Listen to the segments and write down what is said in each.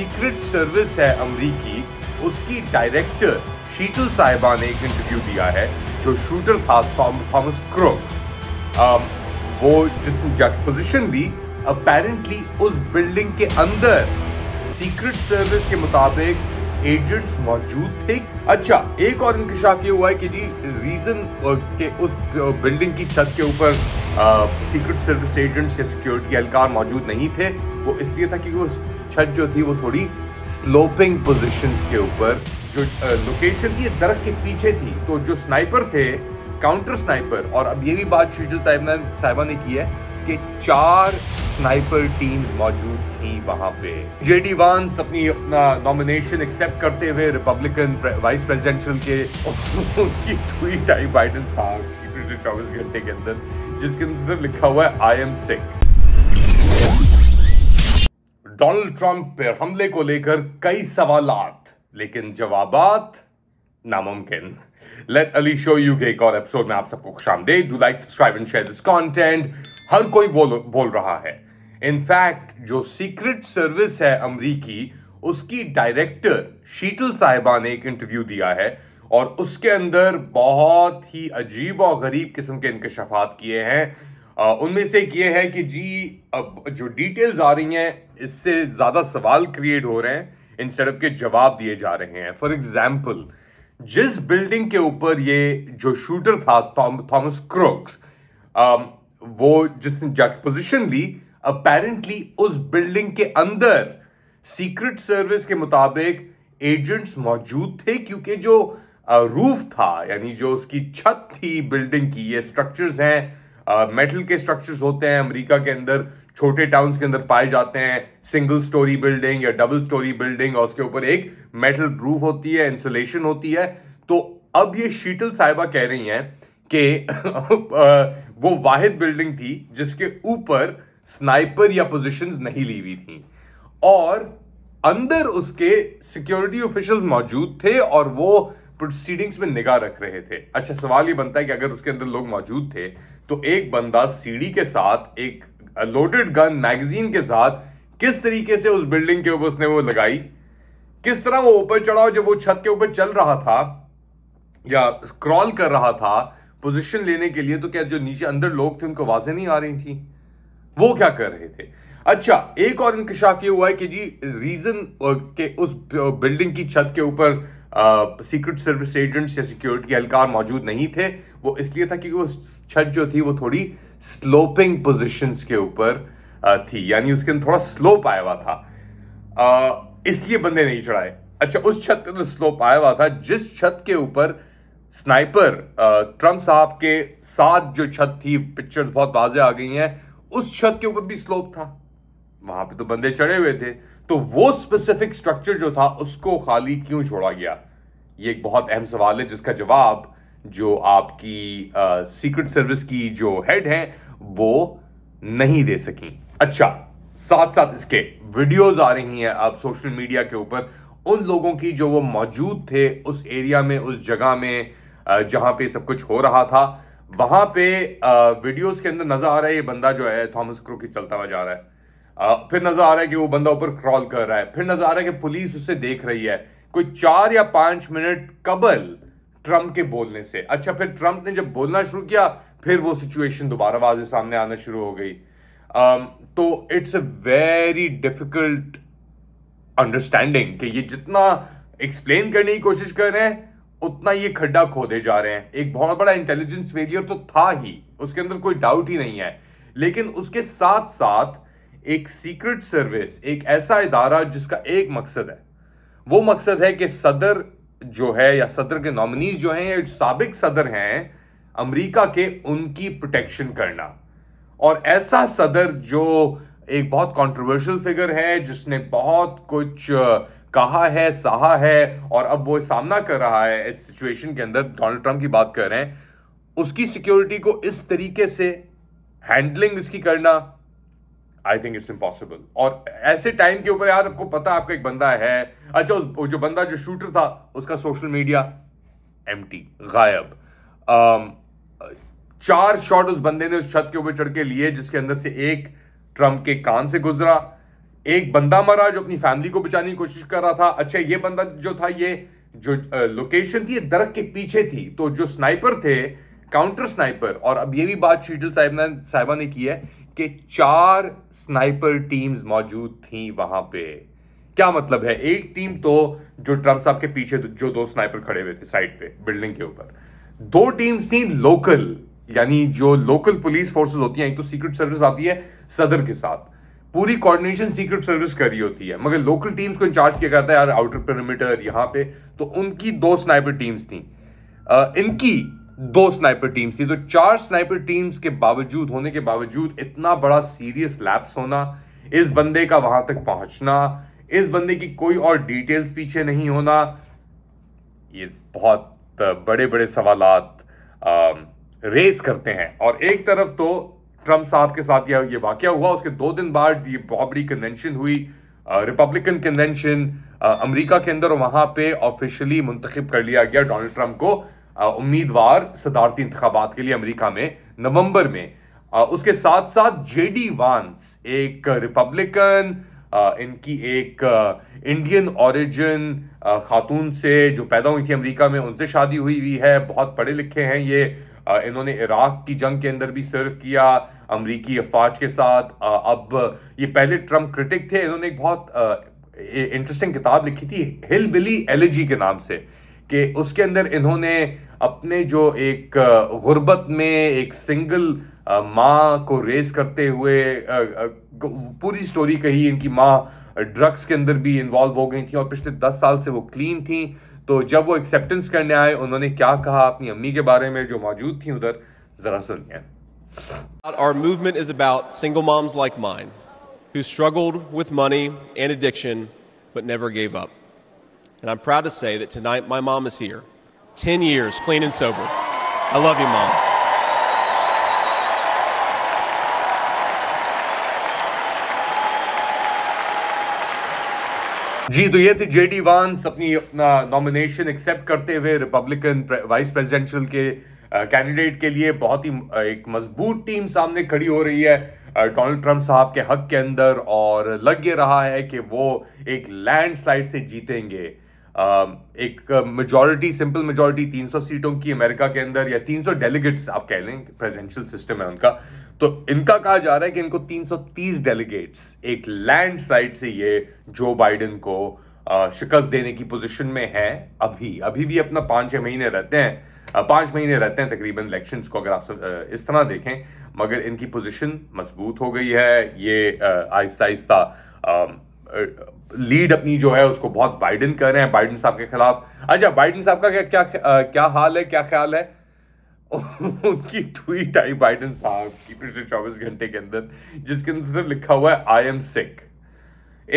Secret service है अमरीकी उसकी डायरेक्टर शीतल साहिबा ने एक इंटरव्यू दिया है जो शूटर था थॉमस क्रोक्स वो जिस जाके पोजीशन ली अपेरेंटली उस बिल्डिंग के अंदर सीक्रेट सर्विस के मुताबिक एजेंट्स मौजूद थे अच्छा एक और इंकशाफ ये हुआ है कि जी रीजन के उस बिल्डिंग की छत के ऊपर सीक्रेट सर्विस एजेंट्स या सिक्योरिटी एहलकार मौजूद नहीं थे वो इसलिए था क्योंकि वो छत जो थी वो थोड़ी स्लोपिंग पोजीशंस के ऊपर जो लोकेशन थी दर के पीछे थी तो जो स्नाइपर थे काउंटर स्नाइपर और अब ये भी बात शीजल साहिब ने साहिबा ने की है कि चार स्नाइपर टीम मौजूद थी वहां पे जे डी वांस अपनी अपना नॉमिनेशन एक्सेप्ट करते हुए रिपब्लिकन वाइस प्रेसिडेंशियल के उनकी ट्वीट आई बाइडन साहब पिछले चौबीस घंटे के अंदर जिसके अंदर लिखा हुआ है I am sick Donald Trump पर हमले को लेकर कई सवाल लेकिन जवाब नामुमकिन लेट अली शो यू के एक और एपिसोड में आप सबको खुशाम दे do like subscribe and share this content हर कोई बोल बोल रहा है इनफैक्ट जो सीक्रेट सर्विस है अमरीकी उसकी डायरेक्टर शीतल साहिबा ने एक इंटरव्यू दिया है और उसके अंदर बहुत ही अजीब और गरीब किस्म के इंकशाफात किए हैं उनमें से एक ये है कि जी अब जो डिटेल्स आ रही हैं इससे ज़्यादा सवाल क्रिएट हो रहे हैं इन सड़क के जवाब दिए जा रहे हैं फॉर एग्ज़ाम्पल जिस बिल्डिंग के ऊपर ये जो शूटर था थॉमस क्रोक्स वो जिसने जाके पोजीशन ली अपेरेंटली उस बिल्डिंग के अंदर सीक्रेट सर्विस के मुताबिक एजेंट्स मौजूद थे क्योंकि जो रूफ था यानी जो उसकी छत थी बिल्डिंग की ये स्ट्रक्चर्स हैं मेटल के स्ट्रक्चर्स होते हैं अमेरिका के अंदर छोटे टाउन्स के अंदर पाए जाते हैं सिंगल स्टोरी बिल्डिंग या डबल स्टोरी बिल्डिंग और उसके ऊपर एक मेटल रूफ होती है इंसुलेशन होती है तो अब ये शीतल साहिबा कह रही हैं कि वो वाहिद बिल्डिंग थी जिसके ऊपर स्नाइपर या पोजीशंस नहीं ली हुई थी और अंदर उसके सिक्योरिटी ऑफिशियल मौजूद थे और वो प्रोसीडिंग्स में निगाह रख रहे थे अच्छा सवाल ये बनता है कि अगर उसके अंदर लोग मौजूद थे तो एक बंदा सीढ़ी के साथ एक लोडेड गन मैगजीन के साथ किस तरीके से उस बिल्डिंग के ऊपर उसने वो लगाई किस तरह वो ऊपर चढ़ा जब वो छत के ऊपर चल रहा था या स्क्रॉल कर रहा था पोजीशन लेने के लिए तो क्या जो नीचे अंदर लोग थे उनको आवाज़ें नहीं आ रही थी वो क्या कर रहे थे अच्छा एक और इंकशाफ ये हुआ है कि जी रीज़न के उस बिल्डिंग की छत के ऊपर सीक्रेट सर्विस एजेंट्स या सिक्योरिटी एहलकार मौजूद नहीं थे वो इसलिए था क्योंकि वो छत जो थी वो थोड़ी स्लोपिंग पोजिशंस के ऊपर थी यानी उसके अंदर थोड़ा स्लोप आया हुआ था इसलिए बंदे नहीं चढ़ाए अच्छा उस छत के अंदर स्लोप आया हुआ था जिस छत के ऊपर स्नाइपर ट्रंप साहब के साथ जो छत थी पिक्चर्स बहुत वाजे आ गई हैं उस छत के ऊपर भी स्लोप था वहां पे तो बंदे चढ़े हुए थे तो वो स्पेसिफिक स्ट्रक्चर जो था उसको खाली क्यों छोड़ा गया ये एक बहुत अहम सवाल है जिसका जवाब जो आपकी सीक्रेट सर्विस की जो हेड है वो नहीं दे सकी अच्छा साथ साथ इसके वीडियोस आ रही हैं अब सोशल मीडिया के ऊपर उन लोगों की जो वो मौजूद थे उस एरिया में उस जगह में जहां पे सब कुछ हो रहा था वहां पे वीडियोस के अंदर नज़र आ रहा है ये बंदा जो है थॉमस क्रो की चलता हुआ जा रहा है फिर नजर आ रहा है कि वो बंदा ऊपर क्रॉल कर रहा है फिर नजर आ रहा है कि पुलिस उसे देख रही है कोई चार या पांच मिनट कबल ट्रंप के बोलने से अच्छा फिर ट्रंप ने जब बोलना शुरू किया फिर वो सिचुएशन दोबारा वाजे सामने आना शुरू हो गई um, तो it's a very difficult understanding कि ये जितना एक्सप्लेन करने की कोशिश कर रहे हैं उतना ये खड्डा खोदे जा रहे हैं एक बहुत बड़ा इंटेलिजेंस फेलियर तो था ही उसके अंदर कोई डाउट ही नहीं है लेकिन उसके साथ साथ एक सीक्रेट सर्विस एक ऐसा इदारा जिसका एक मकसद है वो मकसद है कि सदर जो है या सदर के नॉमिनीज जो हैं या सबक सदर हैं अमेरिका के उनकी प्रोटेक्शन करना और ऐसा सदर जो एक बहुत कंट्रोवर्शियल फिगर है जिसने बहुत कुछ कहा है सहा है और अब वो सामना कर रहा है इस सिचुएशन के अंदर डोनाल्ड ट्रंप की बात कर रहे हैं उसकी सिक्योरिटी को इस तरीके से हैंडलिंग उसकी करना आई थिंक इट्स इम्पॉसिबल और ऐसे टाइम के ऊपर यार आपको पता आपका एक बंदा है अच्छा उस जो बंदा जो शूटर था उसका सोशल मीडिया एम गायब um, चार शॉट उस बंदे ने उस छत के ऊपर चढ़ के लिए जिसके अंदर से एक ट्रम्प के कान से गुजरा एक बंदा मरा जो अपनी फैमिली को बचाने की कोशिश कर रहा था अच्छा ये बंदा जो था ये जो लोकेशन थी ये दरख के पीछे थी तो जो स्नाइपर थे काउंटर स्नाइपर और अब ये भी बात शीटल साहब ने साहिबा ने की है के चार स्नाइपर टीम्स मौजूद थी वहां पे क्या मतलब है एक टीम तो जो ट्रम्प साहब के पीछे जो दो स्नाइपर खड़े हुए थे साइड पे बिल्डिंग के ऊपर दो टीम्स थी लोकल यानी जो लोकल पुलिस फोर्सेस होती हैं एक तो सीक्रेट सर्विस आती है सदर के साथ पूरी कोऑर्डिनेशन सीक्रेट सर्विस कर रही होती है मगर लोकल टीम्स को इंचार्ज किया जाता है यार आउटर पेरीमीटर यहां पे तो उनकी दो स्नाइपर टीम्स थी आ, इनकी दो स्नाइपर टीम्स थी तो चार स्नाइपर टीम्स के बावजूद होने के बावजूद इतना बड़ा सीरियस लैप्स होना इस बंदे का वहां तक पहुंचना इस बंदे की कोई और डिटेल्स पीछे नहीं होना ये बहुत बड़े बड़े सवाल रेस करते हैं और एक तरफ तो ट्रंप साहब के साथ यह ये वाक्य हुआ उसके दो दिन बाद ये बॉबरी कन्वेंशन हुई रिपब्लिकन कन्वेंशन अमेरिका के अंदर वहां पे ऑफिशियली मुंतखब कर लिया गया डोनाल्ड ट्रंप को उम्मीदवार सदारती इंतबात के लिए अमेरिका में नवंबर में उसके साथ साथ जेडी वांस एक रिपब्लिकन इनकी एक इंडियन ओरिजिन खातून से जो पैदा हुई थी अमेरिका में उनसे शादी हुई हुई है बहुत पढ़े लिखे हैं ये इन्होंने इराक की जंग के अंदर भी सर्व किया अमरीकी अफवाज के साथ अब ये पहले ट्रम्प क्रिटिक थे इन्होंने एक बहुत इंटरेस्टिंग किताब लिखी थी हिल बिली एलिजी के नाम से कि उसके अंदर इन्होंने अपने जो एक गुर्बत में एक सिंगल माँ को रेस करते हुए पूरी स्टोरी कही इनकी माँ ड्रग्स के अंदर भी इन्वॉल्व हो गई थी और पिछले दस साल से वो क्लीन थी तो जब वो एक्सेप्टेंस करने आए उन्होंने क्या कहा अपनी अम्मी के बारे में जो मौजूद थी उधर जरा सुनिए Our movement is about single moms like mine who struggled with money and addiction but never gave up. And I'm proud to say that tonight my mom is here 10 years clean and sober. I love you, Mom. जी तो ये थे D वांस अपनी अपना nomination accept करते हुए Republican vice presidential के candidate के लिए बहुत ही एक मजबूत टीम सामने खड़ी हो रही है डोनाल्ड ट्रंप साहब के हक के अंदर और लग ये रहा है कि वो एक लैंडस्लाइड से जीतेंगे Um, एक मेजॉरिटी सिंपल मेजॉरिटी 300 सीटों की अमेरिका के अंदर या 300 डेलीगेट्स आप कह लें प्रेजेंशियल सिस्टम है उनका तो इनका कहा जा रहा है कि इनको 330 डेलीगेट्स एक लैंड साइड से ये जो बाइडेन को uh, शिकस्त देने की पोजीशन में है अभी अभी भी अपना पाँच छः महीने रहते हैं uh, पाँच महीने रहते हैं तकरीबन इलेक्शंस को अगर आप uh, इस तरह देखें मगर इनकी पोजीशन मजबूत हो गई है ये आहिस्ता आहिस्ता um, लीड अपनी जो है उसको बहुत बाइडन कर रहे हैं बाइडन साहब के खिलाफ अच्छा बाइडन साहब का क्या क्या क्या हाल है क्या ख्याल है उनकी ट्वीट आई बाइडन साहब की पिछले चौबीस घंटे के अंदर जिसके अंदर लिखा हुआ है आई एम सिक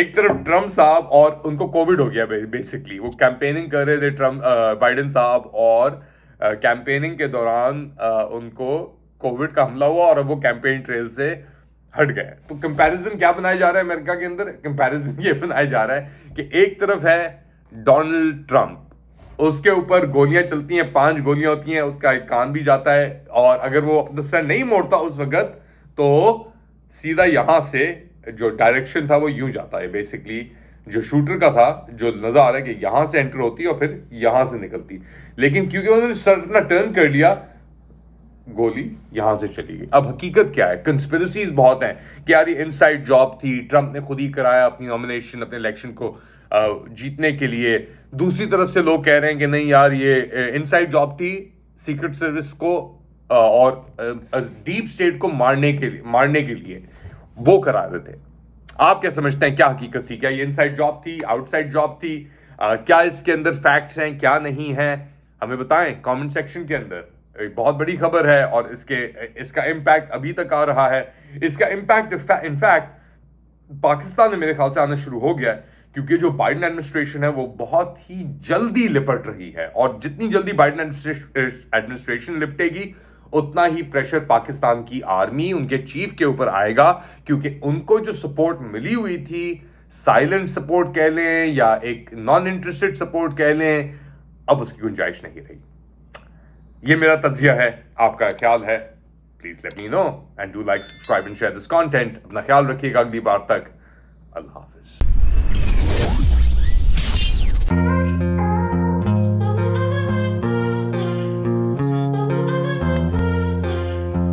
एक तरफ ट्रम्प साहब और उनको कोविड हो गया बेसिकली वो कैंपेनिंग कर रहे थे ट्रम्प बाइडन साहब और कैंपेनिंग के दौरान आ, उनको कोविड का हमला हुआ और अब वो कैंपेन ट्रेल से हट गए तो कंपैरिजन क्या बनाया जा रहा है अमेरिका के अंदर कंपैरिजन ये बनाया जा रहा है कि एक तरफ है डोनाल्ड ट्रंप उसके ऊपर गोलियां चलती हैं पांच गोलियां होती हैं उसका एक कान भी जाता है और अगर वो अपना सर नहीं मोड़ता उस वक्त तो सीधा यहां से जो डायरेक्शन था वो यूं जाता है बेसिकली जो शूटर का था जो नज़र आ रहा है कि यहां से एंटर होती है और फिर यहां से निकलती लेकिन क्योंकि उन्होंने सर अपना टर्न कर लिया गोली यहां से चली गई अब हकीकत क्या है कंस्पिरसीज बहुत हैं कि यार ये इनसाइड जॉब थी ट्रंप ने खुद ही कराया अपनी नॉमिनेशन अपने इलेक्शन को जीतने के लिए दूसरी तरफ से लोग कह रहे हैं कि नहीं यार ये इनसाइड जॉब थी सीक्रेट सर्विस को और डीप स्टेट को मारने के लिए मारने के लिए वो करा रहे थे आप क्या समझते हैं क्या हकीकत थी क्या ये इनसाइड जॉब थी आउटसाइड जॉब थी क्या इसके अंदर फैक्ट्स हैं क्या नहीं है हमें बताएं कमेंट सेक्शन के अंदर एक बहुत बड़ी खबर है और इसके इसका इम्पैक्ट अभी तक आ रहा है इसका इम्पैक्ट इनफैक्ट पाकिस्तान में मेरे ख्याल से आना शुरू हो गया है क्योंकि जो बाइडन एडमिनिस्ट्रेशन है वो बहुत ही जल्दी लिपट रही है और जितनी जल्दी बाइडन एडमिनिस्ट्रेशन लिपटेगी उतना ही प्रेशर पाकिस्तान की आर्मी उनके चीफ के ऊपर आएगा क्योंकि उनको जो सपोर्ट मिली हुई थी साइलेंट सपोर्ट कह लें या एक नॉन इंटरेस्टेड सपोर्ट कह लें अब उसकी गुंजाइश नहीं रही ये मेरा तजिया है आपका ख्याल है please let me know and do like subscribe and share this content अपना ख्याल रखिएगा अगली बार तक अल्लाह हाफिज़